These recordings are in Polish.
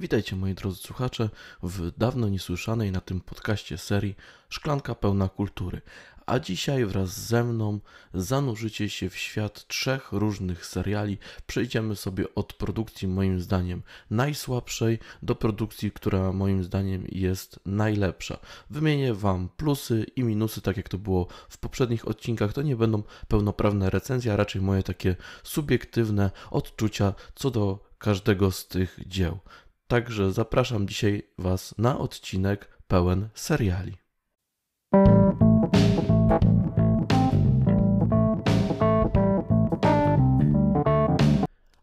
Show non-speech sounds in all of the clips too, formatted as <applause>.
Witajcie moi drodzy słuchacze w dawno niesłyszanej na tym podcaście serii Szklanka pełna kultury. A dzisiaj wraz ze mną zanurzycie się w świat trzech różnych seriali. Przejdziemy sobie od produkcji moim zdaniem najsłabszej do produkcji, która moim zdaniem jest najlepsza. Wymienię wam plusy i minusy, tak jak to było w poprzednich odcinkach. To nie będą pełnoprawne recenzje, a raczej moje takie subiektywne odczucia co do każdego z tych dzieł. Także zapraszam dzisiaj Was na odcinek pełen seriali.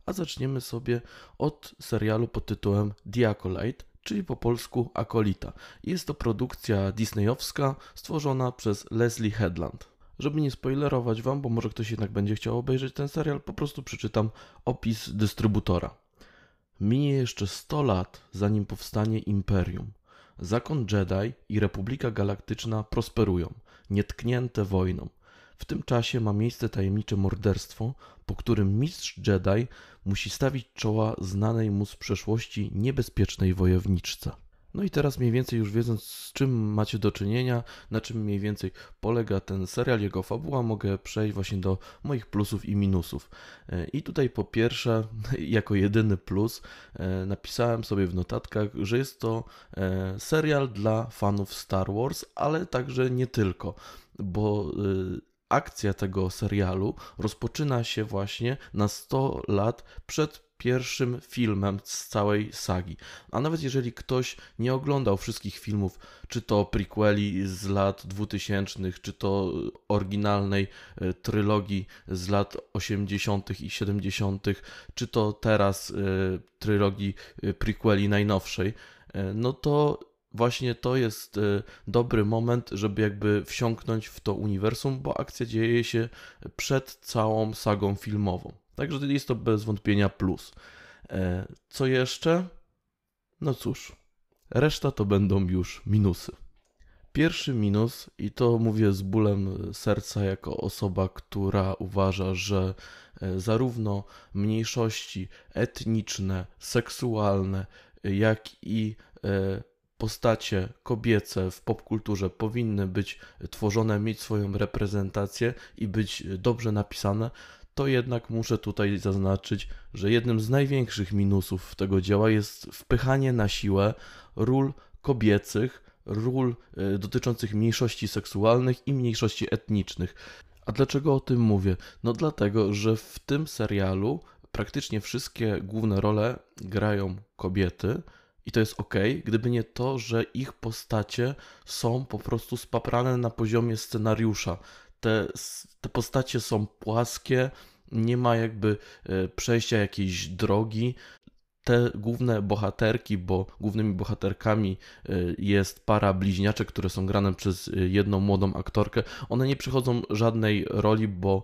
A zaczniemy sobie od serialu pod tytułem The Acolyte, czyli po polsku Akolita. Jest to produkcja disneyowska stworzona przez Leslie Headland. Żeby nie spoilerować Wam, bo może ktoś jednak będzie chciał obejrzeć ten serial, po prostu przeczytam opis dystrybutora. Minie jeszcze 100 lat, zanim powstanie Imperium. Zakon Jedi i Republika Galaktyczna prosperują, nietknięte wojną. W tym czasie ma miejsce tajemnicze morderstwo, po którym mistrz Jedi musi stawić czoła znanej mu z przeszłości niebezpiecznej wojowniczce. No i teraz mniej więcej już wiedząc z czym macie do czynienia, na czym mniej więcej polega ten serial, jego fabuła, mogę przejść właśnie do moich plusów i minusów. E, I tutaj po pierwsze, <laughs> jako jedyny plus, e, napisałem sobie w notatkach, że jest to e, serial dla fanów Star Wars, ale także nie tylko, bo akcja tego serialu rozpoczyna się właśnie na 100 lat przed pierwszym filmem z całej sagi. A nawet jeżeli ktoś nie oglądał wszystkich filmów, czy to prequeli z lat 2000, czy to oryginalnej e, trylogii z lat 80. i 70., czy to teraz e, trylogii e, prequeli najnowszej, no to właśnie to jest dobry moment, żeby jakby wsiąknąć w to uniwersum, bo akcja dzieje się przed całą sagą filmową. Także jest to bez wątpienia plus. E, co jeszcze? No cóż, reszta to będą już minusy. Pierwszy minus, i to mówię z bólem serca, jako osoba, która uważa, że e, zarówno mniejszości etniczne, seksualne, jak i e, postacie kobiece w popkulturze powinny być tworzone, mieć swoją reprezentację i być dobrze napisane, to jednak muszę tutaj zaznaczyć, że jednym z największych minusów tego dzieła jest wpychanie na siłę ról kobiecych, ról e, dotyczących mniejszości seksualnych i mniejszości etnicznych. A dlaczego o tym mówię? No dlatego, że w tym serialu praktycznie wszystkie główne role grają kobiety. I to jest ok, gdyby nie to, że ich postacie są po prostu spaprane na poziomie scenariusza te, te postacie są płaskie, nie ma jakby e, przejścia jakiejś drogi. Te główne bohaterki, bo głównymi bohaterkami e, jest para bliźniaczek, które są grane przez e, jedną młodą aktorkę. One nie przychodzą żadnej roli, bo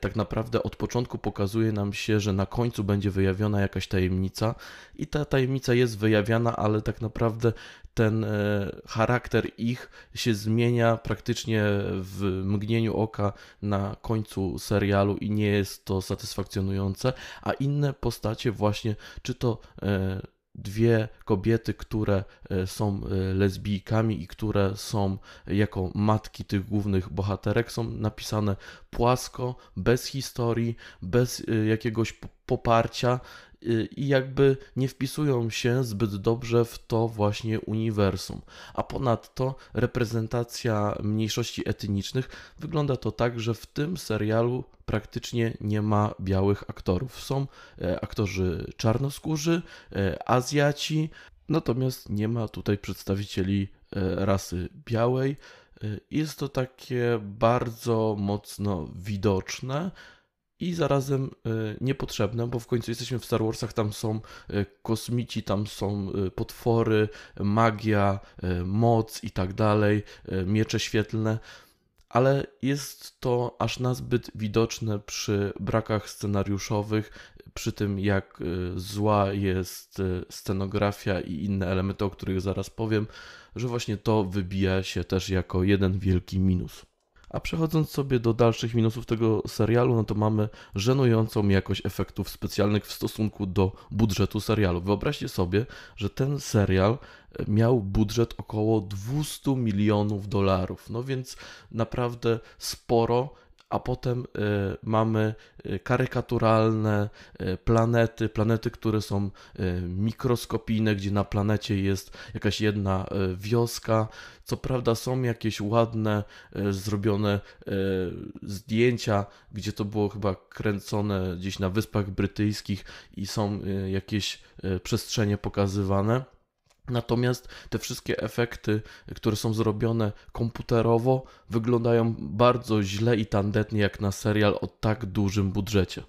tak naprawdę od początku pokazuje nam się, że na końcu będzie wyjawiona jakaś tajemnica, i ta tajemnica jest wyjawiana, ale tak naprawdę ten e, charakter ich się zmienia praktycznie w mgnieniu oka na końcu serialu i nie jest to satysfakcjonujące, a inne postacie właśnie, czy to e, dwie kobiety, które e, są lesbijkami i które są jako matki tych głównych bohaterek, są napisane płasko, bez historii, bez jakiegoś poparcia Y, i jakby nie wpisują się zbyt dobrze w to właśnie uniwersum. A ponadto reprezentacja mniejszości etnicznych wygląda to tak, że w tym serialu praktycznie nie ma białych aktorów. Są e, aktorzy czarnoskórzy, e, Azjaci, natomiast nie ma tutaj przedstawicieli e, rasy białej. Jest to takie bardzo mocno widoczne i zarazem e, niepotrzebne, bo w końcu jesteśmy w Star Warsach, tam są e, kosmici, tam są e, potwory, magia, moc i tak dalej, miecze świetlne, ale jest to aż nazbyt widoczne przy brakach scenariuszowych, przy tym jak zła jest scenografia i inne elementy, o których zaraz powiem, że właśnie to wybija się też jako jeden wielki minus. A przechodząc sobie do dalszych minusów tego serialu, no to mamy żenującą jakość efektów specjalnych w stosunku do budżetu serialu. Wyobraźcie sobie, że ten serial e, miał budżet około 200 milionów dolarów. No więc naprawdę sporo a potem y, mamy y, karykaturalne y, planety, planety, które są mikroskopijne, gdzie na planecie jest jakaś jedna wioska. Co prawda są jakieś ładne, zrobione zdjęcia, gdzie to było chyba kręcone gdzieś na Wyspach Brytyjskich i są jakieś przestrzenie pokazywane Natomiast te wszystkie efekty, które są zrobione komputerowo, wyglądają bardzo źle i tandetnie jak na serial o tak dużym budżecie.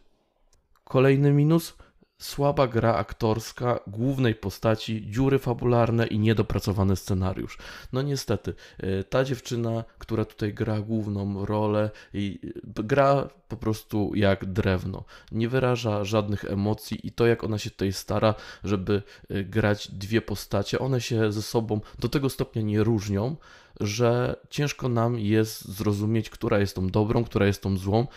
Kolejny minus słaba gra aktorska głównej postaci, dziury fabularne i niedopracowany scenariusz. No niestety, e, ta dziewczyna, która tutaj gra główną rolę, e, gra po prostu jak drewno. Nie wyraża żadnych emocji i to, jak ona się tutaj stara, żeby e, grać dwie postacie, one się ze sobą do tego stopnia nie różnią, że ciężko nam jest zrozumieć, która jest tą dobrą, która jest tą złą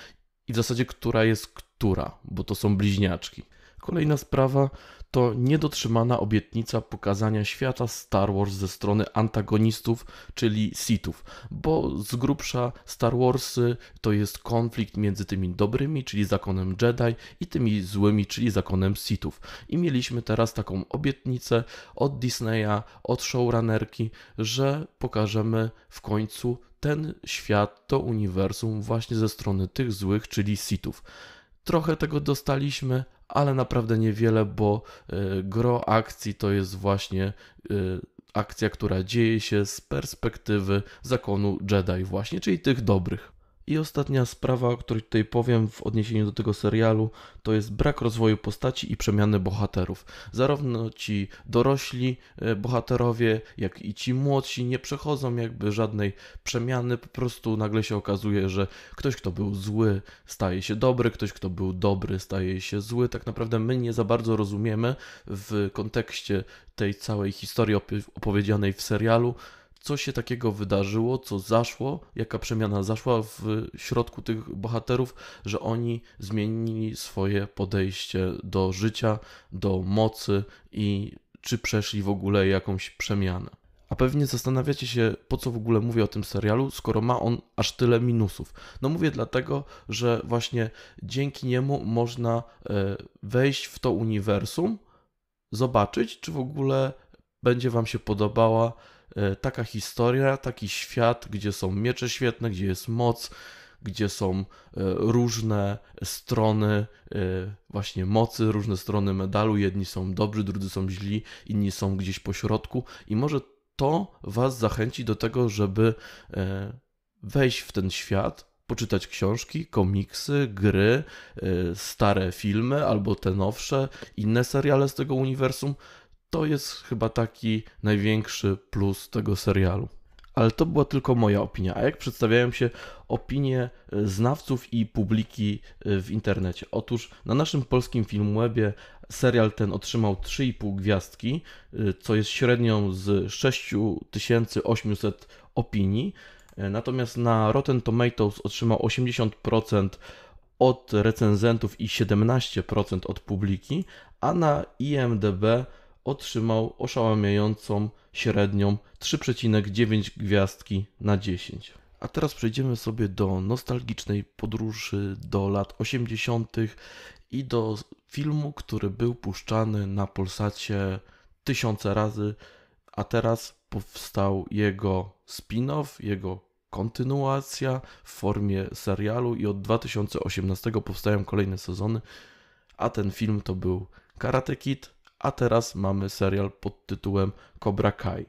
i w zasadzie która jest która, bo to są bliźniaczki. Kolejna sprawa to niedotrzymana obietnica pokazania świata Star Wars ze strony antagonistów, czyli Sithów, bo z grubsza Star Warsy to jest konflikt między tymi dobrymi, czyli zakonem Jedi, i tymi złymi, czyli zakonem Sithów. I mieliśmy teraz taką obietnicę od Disneya, od showrunnerki, że pokażemy w końcu ten świat, to uniwersum właśnie ze strony tych złych, czyli Sithów. Trochę tego dostaliśmy, ale naprawdę niewiele, bo e, gro akcji to jest właśnie e, akcja, która dzieje się z perspektywy zakonu Jedi właśnie, czyli tych dobrych. I ostatnia sprawa, o której tutaj powiem w odniesieniu do tego serialu, to jest brak rozwoju postaci i przemiany bohaterów. Zarówno ci dorośli e, bohaterowie, jak i ci młodsi nie przechodzą jakby żadnej przemiany, po prostu nagle się okazuje, że ktoś, kto był zły, staje się dobry, ktoś, kto był dobry, staje się zły. Tak naprawdę my nie za bardzo rozumiemy w kontekście tej całej historii opowiedzianej w serialu co się takiego wydarzyło, co zaszło, jaka przemiana zaszła w środku tych bohaterów, że oni zmienili swoje podejście do życia, do mocy i czy przeszli w ogóle jakąś przemianę. A pewnie zastanawiacie się, po co w ogóle mówię o tym serialu, skoro ma on aż tyle minusów. No mówię dlatego, że właśnie dzięki niemu można e, wejść w to uniwersum, zobaczyć, czy w ogóle będzie Wam się podobała E, taka historia, taki świat, gdzie są miecze świetne, gdzie jest moc, gdzie są e, różne strony e, właśnie mocy, różne strony medalu. Jedni są dobrzy, drudzy są źli, inni są gdzieś po środku i może to Was zachęci do tego, żeby wejść w ten świat, poczytać książki, komiksy, gry, stare filmy albo te nowsze, inne seriale z tego uniwersum to jest chyba taki największy plus tego serialu. Ale to była tylko moja opinia. A jak przedstawiają się opinie e, znawców i publiki e, w internecie? Otóż na naszym polskim Filmwebie serial ten otrzymał 3,5 gwiazdki, e, co jest średnią z 6800 opinii. Natomiast na Rotten Tomatoes otrzymał 80% od recenzentów i 17% od publiki, a na IMDb otrzymał oszałamiającą średnią 3,9 gwiazdki na 10. A teraz przejdziemy sobie do nostalgicznej podróży do lat 80. i do filmu, który był puszczany na Polsacie tysiące razy, a teraz powstał jego spin-off, jego kontynuacja w formie serialu i od 2018 powstają kolejne sezony, a ten film to był Karate Kid, a teraz mamy serial pod tytułem Cobra Kai.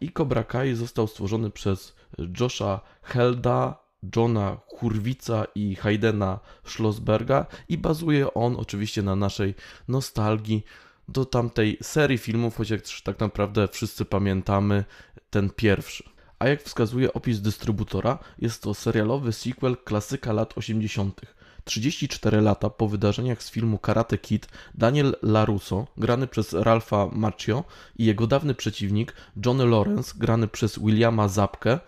I Cobra Kai został stworzony przez Josha Helda, Johna Hurwica i Haydena Schlossberga i bazuje on oczywiście na naszej nostalgii do tamtej serii filmów, chociaż tak naprawdę wszyscy pamiętamy ten pierwszy. A jak wskazuje opis dystrybutora, jest to serialowy sequel klasyka lat 80. 34 lata po wydarzeniach z filmu Karate Kid Daniel LaRusso, grany przez Ralpha Macchio i jego dawny przeciwnik Johnny Lawrence, grany przez Williama Zapkę,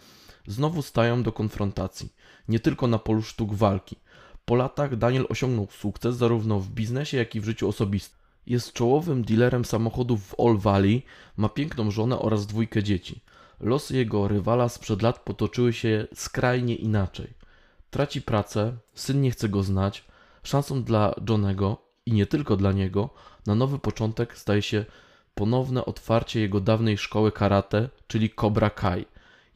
znowu stają do konfrontacji, nie tylko na polu sztuk walki. Po latach Daniel osiągnął sukces zarówno w biznesie, jak i w życiu osobistym. Jest czołowym dealerem samochodów w All Valley, ma piękną żonę oraz dwójkę dzieci. Losy jego rywala sprzed lat potoczyły się skrajnie inaczej. Traci pracę, syn nie chce go znać. Szansą dla Johnego i nie tylko dla niego na nowy początek staje się ponowne otwarcie jego dawnej szkoły karate, czyli Cobra Kai.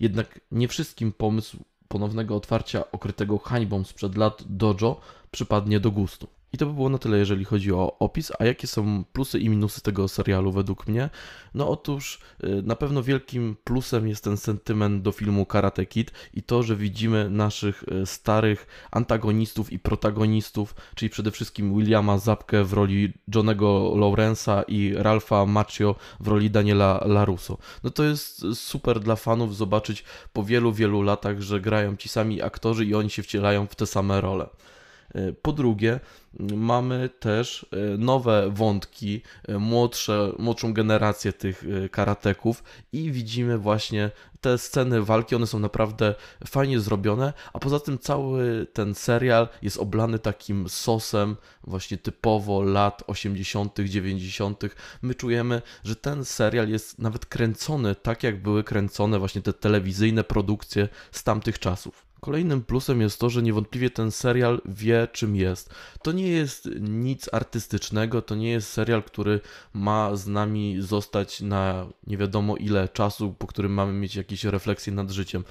Jednak nie wszystkim pomysł ponownego otwarcia okrytego hańbą sprzed lat dojo przypadnie do gustu. I to by było na tyle, jeżeli chodzi o opis. A jakie są plusy i minusy tego serialu według mnie? No otóż y, na pewno wielkim plusem jest ten sentyment do filmu Karate Kid i to, że widzimy naszych y, starych antagonistów i protagonistów, czyli przede wszystkim Williama Zapkę w roli Johnego Lawrence'a i Ralpha Macchio w roli Daniela Laruso. No to jest super dla fanów zobaczyć po wielu, wielu latach, że grają ci sami aktorzy i oni się wcielają w te same role. Po drugie, mamy też e, nowe wątki, e, młodsze, młodszą generację tych e, karateków i widzimy właśnie te sceny walki, one są naprawdę fajnie zrobione, a poza tym cały ten serial jest oblany takim sosem właśnie typowo lat 80., 90. My czujemy, że ten serial jest nawet kręcony tak, jak były kręcone właśnie te telewizyjne produkcje z tamtych czasów. Kolejnym plusem jest to, że niewątpliwie ten serial wie, czym jest. To nie jest nic artystycznego, to nie jest serial, który ma z nami zostać na nie wiadomo ile czasu, po którym mamy mieć jakieś refleksje nad życiem.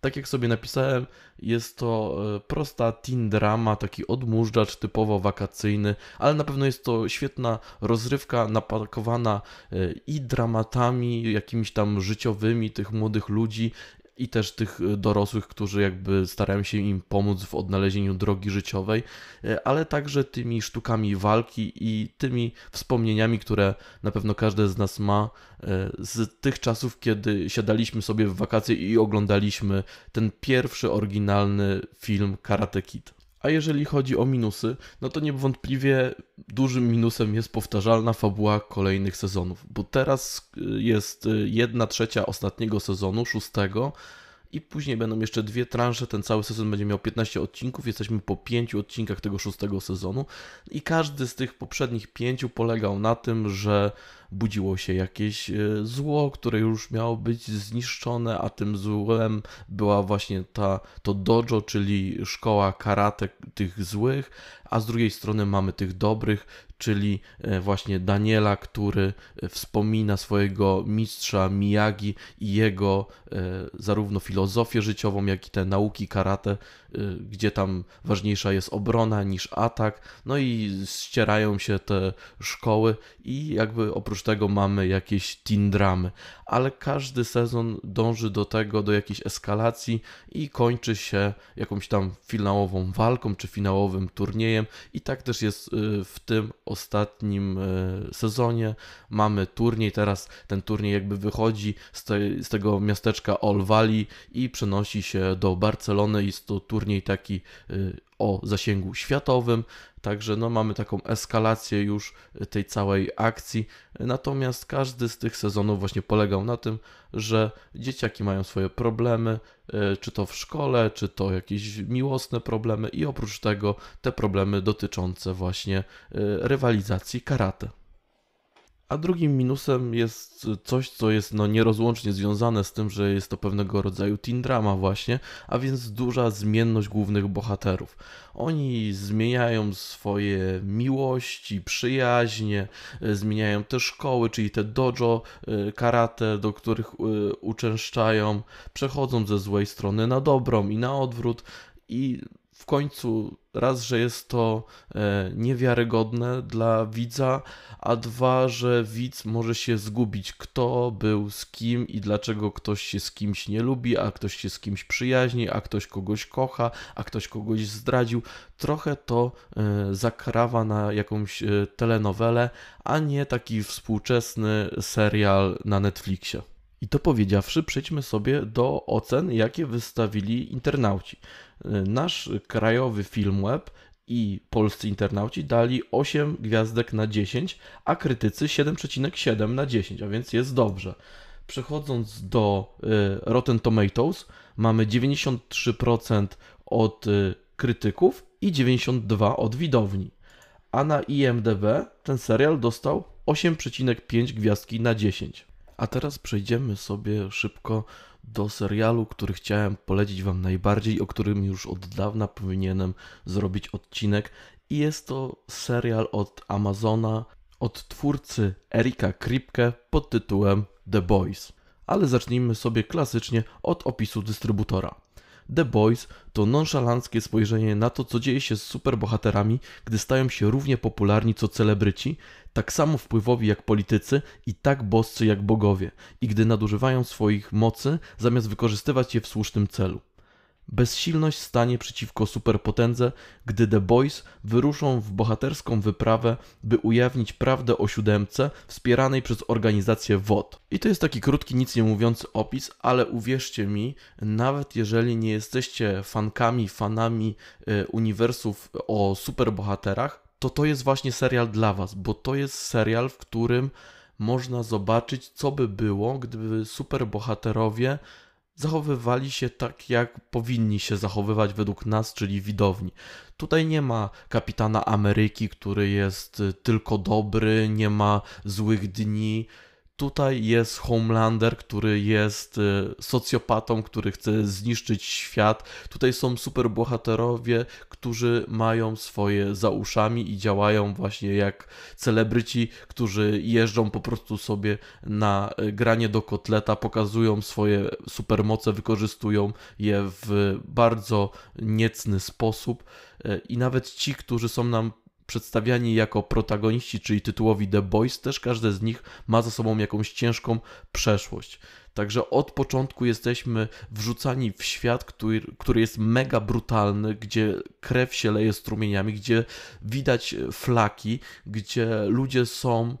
Tak jak sobie napisałem, jest to e, prosta teen drama, taki odmóżdżacz typowo wakacyjny, ale na pewno jest to świetna rozrywka napakowana e, i dramatami jakimiś tam życiowymi tych młodych ludzi i też tych e, dorosłych, którzy jakby starają się im pomóc w odnalezieniu drogi życiowej, e, ale także tymi sztukami walki i tymi wspomnieniami, które na pewno każdy z nas ma e, z tych czasów, kiedy siadaliśmy sobie w wakacje i oglądaliśmy ten pierwszy oryginalny film Karate Kid. A jeżeli chodzi o minusy, no to niewątpliwie dużym minusem jest powtarzalna fabuła kolejnych sezonów, bo teraz y, jest y, jedna trzecia ostatniego sezonu, szóstego, i później będą jeszcze dwie transze. Ten cały sezon będzie miał 15 odcinków. Jesteśmy po 5 odcinkach tego szóstego sezonu i każdy z tych poprzednich pięciu polegał na tym, że budziło się jakieś e, zło, które już miało być zniszczone, a tym złem była właśnie ta, to dojo, czyli szkoła karate tych złych, a z drugiej strony mamy tych dobrych, czyli e, właśnie Daniela, który e, wspomina swojego mistrza Miyagi i jego e, zarówno filozofię życiową, jak i te nauki karate, Y, gdzie tam ważniejsza jest obrona niż atak. No i ścierają się te szkoły i jakby oprócz tego mamy jakieś teen dramy. Ale każdy sezon dąży do tego, do jakiejś eskalacji i kończy się jakąś tam finałową walką czy finałowym turniejem. I tak też jest y, w tym ostatnim y, sezonie. Mamy turniej, teraz ten turniej jakby wychodzi z, te, z tego miasteczka Olwali i przenosi się do Barcelony. Jest to turniej turniej taki y, o zasięgu światowym, także no mamy taką eskalację już tej całej akcji. Natomiast każdy z tych sezonów właśnie polegał na tym, że dzieciaki mają swoje problemy, y, czy to w szkole, czy to jakieś miłosne problemy i oprócz tego te problemy dotyczące właśnie y, rywalizacji karate. A drugim minusem jest coś, co jest no nierozłącznie związane z tym, że jest to pewnego rodzaju teen drama właśnie, a więc duża zmienność głównych bohaterów. Oni zmieniają swoje miłości, przyjaźnie, e, zmieniają te szkoły, czyli te dojo e, karate, do których e, uczęszczają, przechodzą ze złej strony na dobrą i na odwrót i w końcu raz, że jest to e, niewiarygodne dla widza, a dwa, że widz może się zgubić, kto był z kim i dlaczego ktoś się z kimś nie lubi, a ktoś się z kimś przyjaźni, a ktoś kogoś kocha, a ktoś kogoś zdradził. Trochę to e, zakrawa na jakąś e, telenowelę, a nie taki współczesny serial na Netflixie. I to powiedziawszy, przejdźmy sobie do ocen, jakie wystawili internauci. Nasz krajowy Filmweb i polscy internauci dali 8 gwiazdek na 10, a krytycy 7,7 na 10, a więc jest dobrze. Przechodząc do y, Rotten Tomatoes, mamy 93% od y, krytyków i 92% od widowni. A na IMDb ten serial dostał 8,5 gwiazdki na 10. A teraz przejdziemy sobie szybko do serialu, który chciałem polecić Wam najbardziej, o którym już od dawna powinienem zrobić odcinek. I jest to serial od Amazona, od twórcy Erika Kripke pod tytułem The Boys. Ale zacznijmy sobie klasycznie od opisu dystrybutora. The Boys to nonszalanckie spojrzenie na to, co dzieje się z superbohaterami, gdy stają się równie popularni co celebryci, tak samo wpływowi jak politycy i tak boscy jak bogowie, i gdy nadużywają swoich mocy zamiast wykorzystywać je w słusznym celu. Bezsilność stanie przeciwko superpotędze, gdy The Boys wyruszą w bohaterską wyprawę, by ujawnić prawdę o siódemce wspieranej przez organizację WOD. I to jest taki krótki, nic nie mówiący opis, ale uwierzcie mi, nawet jeżeli nie jesteście fankami, fanami y, uniwersów o superbohaterach, to to jest właśnie serial dla Was, bo to jest serial, w którym można zobaczyć, co by było, gdyby superbohaterowie zachowywali się tak, jak powinni się zachowywać według nas, czyli widowni. Tutaj nie ma kapitana Ameryki, który jest y, tylko dobry, nie ma złych dni, Tutaj jest Homelander, który jest y, socjopatą, który chce zniszczyć świat. Tutaj są superbohaterowie, którzy mają swoje za uszami i działają właśnie jak celebryci, którzy jeżdżą po prostu sobie na y, granie do kotleta, pokazują swoje supermoce, wykorzystują je w bardzo niecny sposób. Y, I nawet ci, którzy są nam przedstawiani jako protagoniści, czyli tytułowi The Boys, też każdy z nich ma za sobą jakąś ciężką przeszłość. Także od początku jesteśmy wrzucani w świat, który, który jest mega brutalny, gdzie krew się leje strumieniami, gdzie widać flaki, gdzie ludzie są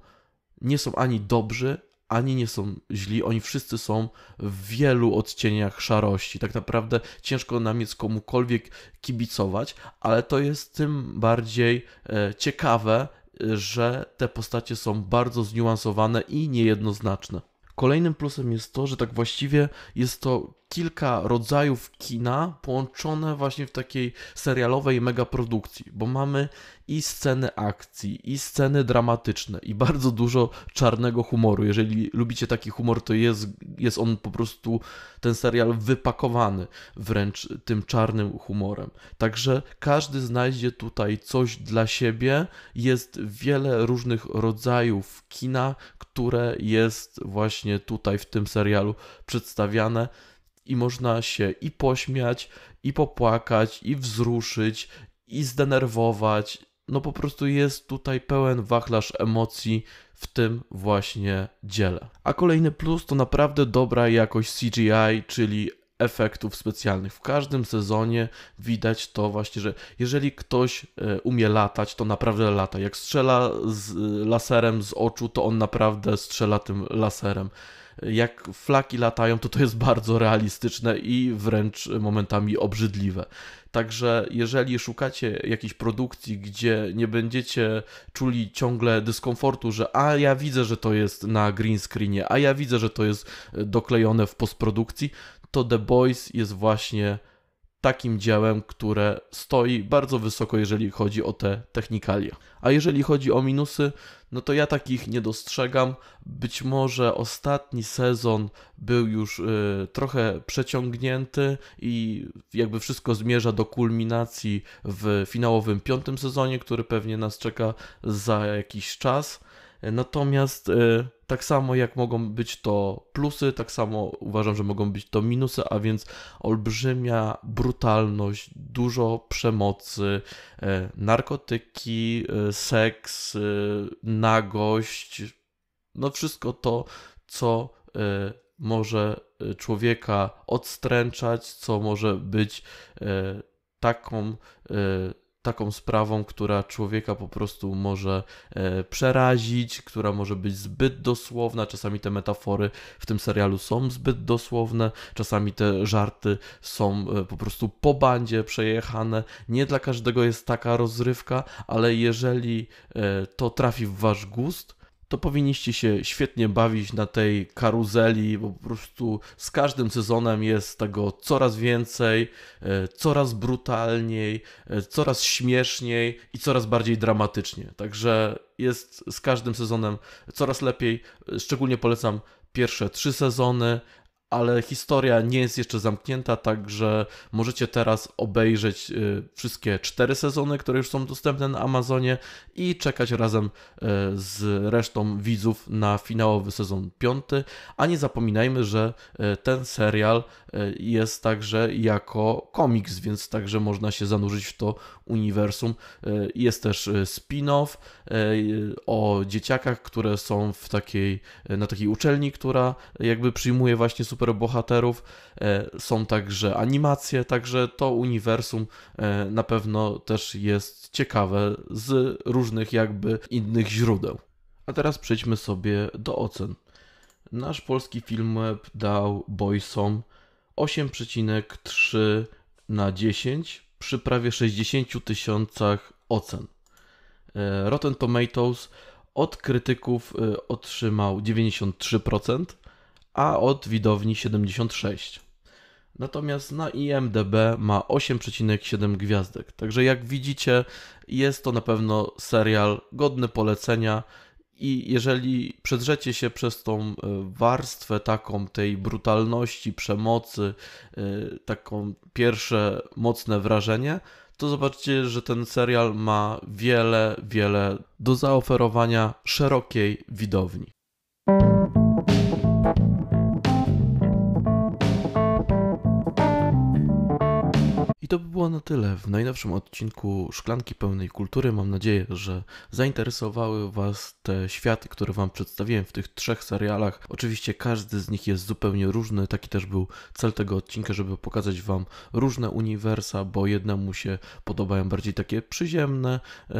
nie są ani dobrzy, ani nie są źli, oni wszyscy są w wielu odcieniach szarości. Tak naprawdę ciężko nam jest komukolwiek kibicować, ale to jest tym bardziej e, ciekawe, e, że te postacie są bardzo zniuansowane i niejednoznaczne. Kolejnym plusem jest to, że tak właściwie jest to kilka rodzajów kina połączone właśnie w takiej serialowej megaprodukcji, bo mamy i sceny akcji, i sceny dramatyczne, i bardzo dużo czarnego humoru. Jeżeli lubicie taki humor, to jest, jest on po prostu ten serial wypakowany wręcz tym czarnym humorem. Także każdy znajdzie tutaj coś dla siebie. Jest wiele różnych rodzajów kina, które jest właśnie tutaj w tym serialu przedstawiane i można się i pośmiać, i popłakać, i wzruszyć, i zdenerwować. No po prostu jest tutaj pełen wachlarz emocji w tym właśnie dziele. A kolejny plus to naprawdę dobra jakość CGI, czyli efektów specjalnych. W każdym sezonie widać to właśnie, że jeżeli ktoś e, umie latać, to naprawdę lata. Jak strzela z e, laserem z oczu, to on naprawdę strzela tym laserem jak flaki latają, to to jest bardzo realistyczne i wręcz momentami obrzydliwe. Także jeżeli szukacie jakiejś produkcji, gdzie nie będziecie czuli ciągle dyskomfortu, że a ja widzę, że to jest na green screenie, a ja widzę, że to jest doklejone w postprodukcji, to The Boys jest właśnie takim dziełem, które stoi bardzo wysoko, jeżeli chodzi o te technikalia. A jeżeli chodzi o minusy, no to ja takich nie dostrzegam. Być może ostatni sezon był już y, trochę przeciągnięty i jakby wszystko zmierza do kulminacji w finałowym piątym sezonie, który pewnie nas czeka za jakiś czas. Natomiast e, tak samo jak mogą być to plusy, tak samo uważam, że mogą być to minusy, a więc olbrzymia brutalność, dużo przemocy, e, narkotyki, e, seks, nagość, no wszystko to, co może człowieka odstręczać, co może być taką taką sprawą, która człowieka po prostu może e, przerazić, która może być zbyt dosłowna. Czasami te metafory w tym serialu są zbyt dosłowne, czasami te żarty są e, po prostu po bandzie przejechane. Nie dla każdego jest taka rozrywka, ale jeżeli e, to trafi w wasz gust, to powinniście się świetnie bawić na tej karuzeli, bo po prostu z każdym sezonem jest tego coraz więcej, e, coraz brutalniej, e, coraz śmieszniej i coraz bardziej dramatycznie. Także jest z każdym sezonem coraz lepiej. Szczególnie polecam pierwsze trzy sezony, ale historia nie jest jeszcze zamknięta, także możecie teraz obejrzeć y, wszystkie cztery sezony, które już są dostępne na Amazonie i czekać razem y, z resztą widzów na finałowy sezon piąty. A nie zapominajmy, że y, ten serial jest także jako komiks, więc także można się zanurzyć w to uniwersum. Jest też spin-off o dzieciakach, które są w takiej, na takiej uczelni, która jakby przyjmuje właśnie super superbohaterów, e, są także animacje, także to uniwersum e, na pewno też jest ciekawe z różnych jakby innych źródeł. A teraz przejdźmy sobie do ocen. Nasz polski film dał Boysom 8,3 na 10 przy prawie 60 tysiącach ocen. E, Rotten Tomatoes od krytyków otrzymał 93%, a od widowni 76. Natomiast na IMDB ma 8,7 gwiazdek. Także jak widzicie, jest to na pewno serial godny polecenia. I jeżeli przedrzecie się przez tą e, warstwę taką tej brutalności, przemocy, e, taką pierwsze mocne wrażenie, to zobaczcie, że ten serial ma wiele, wiele do zaoferowania szerokiej widowni. było na tyle w najnowszym odcinku Szklanki Pełnej Kultury. Mam nadzieję, że zainteresowały Was te światy, które Wam przedstawiłem w tych trzech serialach. Oczywiście każdy z nich jest zupełnie różny. Taki też był cel tego odcinka, żeby pokazać Wam różne uniwersa, bo jednemu się podobają bardziej takie przyziemne e,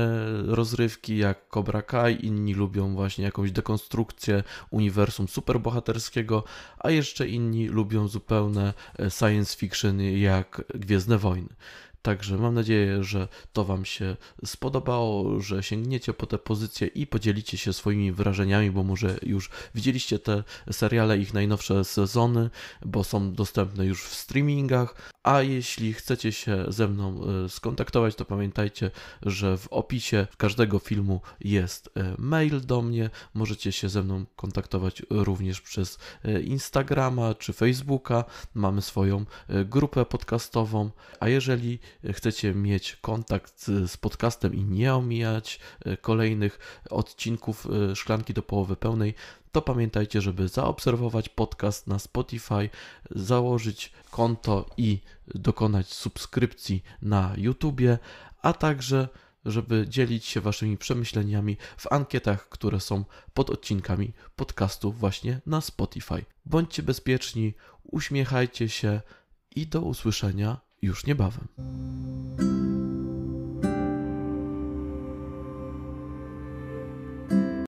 rozrywki jak Cobra Kai, inni lubią właśnie jakąś dekonstrukcję uniwersum superbohaterskiego, a jeszcze inni lubią zupełne e, science fiction jak Gwiezdne Wojny. Także mam nadzieję, że to Wam się spodobało, że sięgniecie po te pozycje i podzielicie się swoimi wrażeniami, bo może już widzieliście te seriale, ich najnowsze sezony, bo są dostępne już w streamingach. A jeśli chcecie się ze mną e, skontaktować, to pamiętajcie, że w opisie każdego filmu jest e, mail do mnie. Możecie się ze mną kontaktować również przez e, Instagrama czy Facebooka. Mamy swoją grupę podcastową. A jeżeli chcecie mieć kontakt z podcastem i nie omijać e, kolejnych odcinków e, szklanki do połowy pełnej, to pamiętajcie, żeby zaobserwować podcast na Spotify, założyć konto i dokonać subskrypcji na YouTubie, a także żeby dzielić się Waszymi przemyśleniami w ankietach, które są pod odcinkami podcastu właśnie na Spotify. Bądźcie bezpieczni, uśmiechajcie się i do usłyszenia już niebawem.